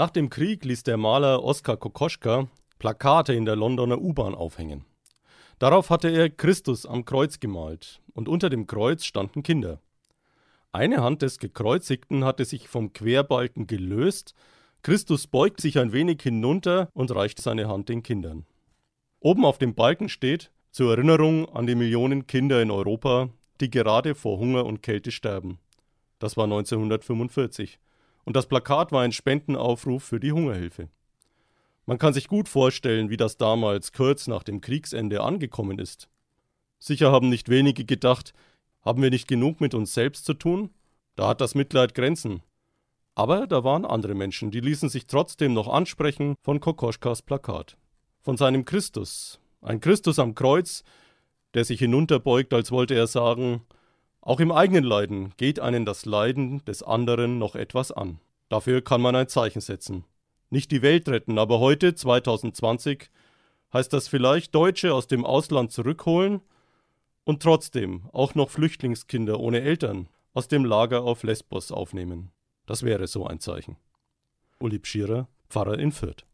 Nach dem Krieg ließ der Maler Oskar Kokoschka Plakate in der Londoner U-Bahn aufhängen. Darauf hatte er Christus am Kreuz gemalt, und unter dem Kreuz standen Kinder. Eine Hand des Gekreuzigten hatte sich vom Querbalken gelöst, Christus beugt sich ein wenig hinunter und reicht seine Hand den Kindern. Oben auf dem Balken steht zur Erinnerung an die Millionen Kinder in Europa, die gerade vor Hunger und Kälte sterben. Das war 1945 und das Plakat war ein Spendenaufruf für die Hungerhilfe. Man kann sich gut vorstellen, wie das damals kurz nach dem Kriegsende angekommen ist. Sicher haben nicht wenige gedacht, haben wir nicht genug mit uns selbst zu tun? Da hat das Mitleid Grenzen. Aber da waren andere Menschen, die ließen sich trotzdem noch ansprechen von Kokoschkas Plakat. Von seinem Christus. Ein Christus am Kreuz, der sich hinunterbeugt, als wollte er sagen, auch im eigenen Leiden geht einen das Leiden des anderen noch etwas an. Dafür kann man ein Zeichen setzen. Nicht die Welt retten, aber heute, 2020, heißt das vielleicht Deutsche aus dem Ausland zurückholen und trotzdem auch noch Flüchtlingskinder ohne Eltern aus dem Lager auf Lesbos aufnehmen. Das wäre so ein Zeichen. Uli Pschirer, Pfarrer in Fürth.